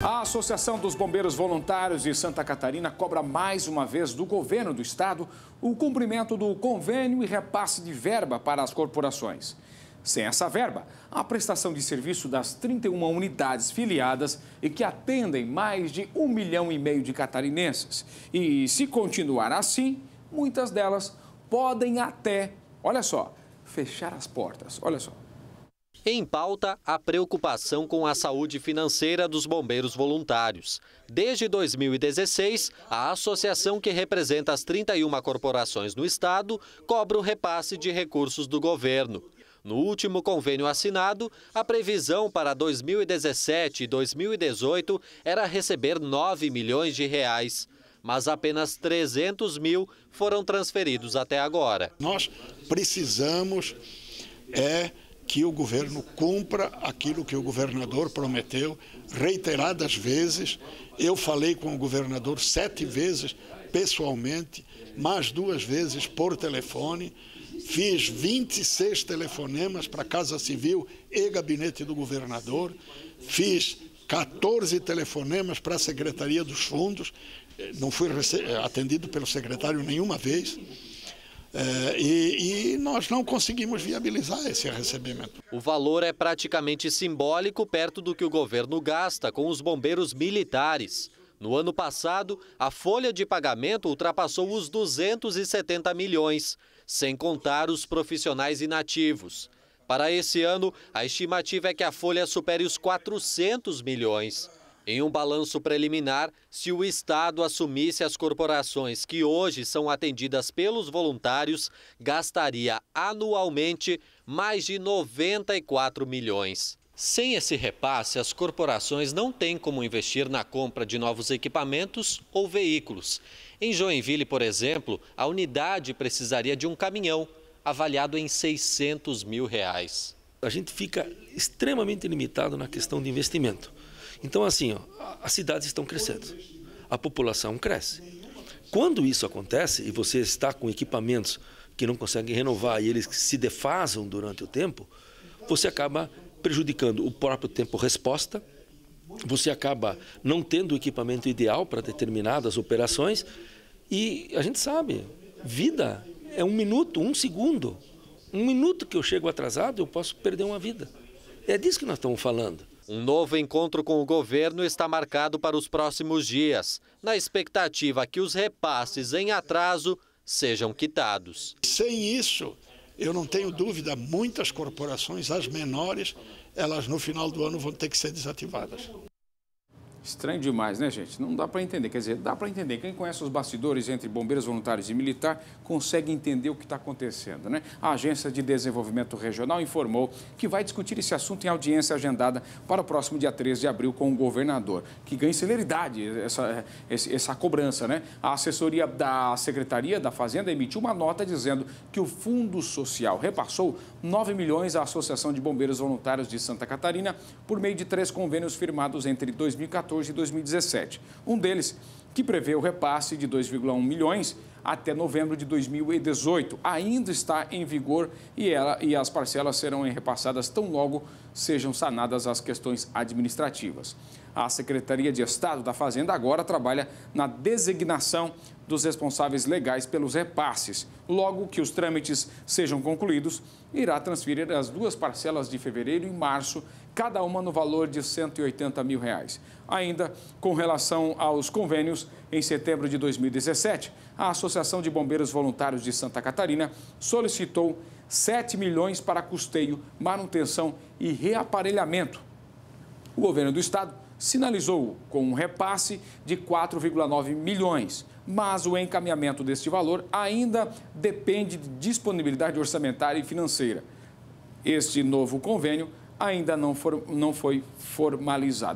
A Associação dos Bombeiros Voluntários de Santa Catarina cobra mais uma vez do governo do estado o cumprimento do convênio e repasse de verba para as corporações. Sem essa verba, a prestação de serviço das 31 unidades filiadas e que atendem mais de um milhão e meio de catarinenses. E se continuar assim, muitas delas podem até, olha só, fechar as portas. Olha só. Em pauta, a preocupação com a saúde financeira dos bombeiros voluntários. Desde 2016, a associação que representa as 31 corporações no estado cobra o repasse de recursos do governo. No último convênio assinado, a previsão para 2017 e 2018 era receber 9 milhões de reais mas apenas 300 mil foram transferidos até agora. Nós precisamos é que o governo cumpra aquilo que o governador prometeu reiteradas vezes. Eu falei com o governador sete vezes pessoalmente, mais duas vezes por telefone. Fiz 26 telefonemas para a Casa Civil e Gabinete do Governador. Fiz 14 telefonemas para a Secretaria dos Fundos. Não fui atendido pelo secretário nenhuma vez. É, e, e, nós não conseguimos viabilizar esse recebimento. O valor é praticamente simbólico perto do que o governo gasta com os bombeiros militares. No ano passado, a folha de pagamento ultrapassou os 270 milhões, sem contar os profissionais inativos. Para esse ano, a estimativa é que a folha supere os 400 milhões. Em um balanço preliminar, se o Estado assumisse as corporações que hoje são atendidas pelos voluntários, gastaria anualmente mais de 94 milhões. Sem esse repasse, as corporações não têm como investir na compra de novos equipamentos ou veículos. Em Joinville, por exemplo, a unidade precisaria de um caminhão, avaliado em 600 mil reais. A gente fica extremamente limitado na questão de investimento. Então, assim, ó, as cidades estão crescendo, a população cresce. Quando isso acontece e você está com equipamentos que não conseguem renovar e eles se defasam durante o tempo, você acaba prejudicando o próprio tempo-resposta, você acaba não tendo o equipamento ideal para determinadas operações e a gente sabe, vida é um minuto, um segundo. Um minuto que eu chego atrasado, eu posso perder uma vida. É disso que nós estamos falando. Um novo encontro com o governo está marcado para os próximos dias, na expectativa que os repasses em atraso sejam quitados. Sem isso, eu não tenho dúvida, muitas corporações, as menores, elas no final do ano vão ter que ser desativadas. Estranho demais, né, gente? Não dá para entender. Quer dizer, dá para entender. Quem conhece os bastidores entre bombeiros voluntários e militar consegue entender o que está acontecendo, né? A Agência de Desenvolvimento Regional informou que vai discutir esse assunto em audiência agendada para o próximo dia 13 de abril com o governador. Que ganhe celeridade essa, essa cobrança, né? A assessoria da Secretaria da Fazenda emitiu uma nota dizendo que o Fundo Social repassou 9 milhões à Associação de Bombeiros Voluntários de Santa Catarina por meio de três convênios firmados entre 2014 de 2017. Um deles que prevê o repasse de 2,1 milhões até novembro de 2018. Ainda está em vigor e, ela, e as parcelas serão repassadas tão logo sejam sanadas as questões administrativas. A Secretaria de Estado da Fazenda agora trabalha na designação dos responsáveis legais pelos repasses. Logo que os trâmites sejam concluídos, irá transferir as duas parcelas de fevereiro e março, cada uma no valor de 180 mil. Reais. Ainda com relação aos convênios, em setembro de 2017, a Associação de Bombeiros Voluntários de Santa Catarina solicitou 7 milhões para custeio, manutenção e reaparelhamento. O governo do estado sinalizou com um repasse de 4,9 milhões, mas o encaminhamento deste valor ainda depende de disponibilidade orçamentária e financeira. Este novo convênio ainda não, for, não foi formalizado.